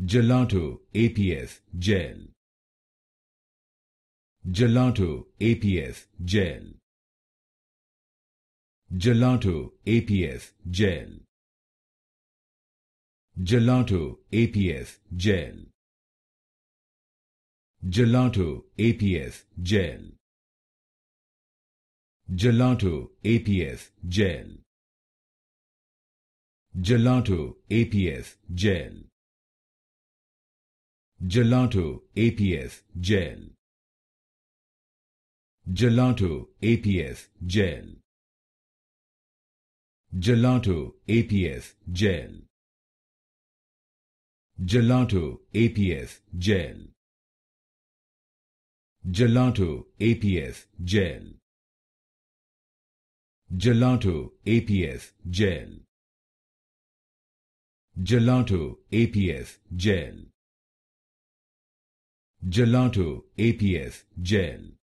Gelato, APS, gel. Gelato, APS, gel. Gelato, APS, gel. Gelato, APS, gel. Gelato, APS, gel. Gelato, APS, gel. Gelato, APS, gel. Gelato, APS, gel. Gelato, APS, gel. Gelato, APS, gel. Gelato, APS, gel. Gelato, APS, gel. Gelato, APS, gel. Gelato, APS, gel. Gelato, APS, gel.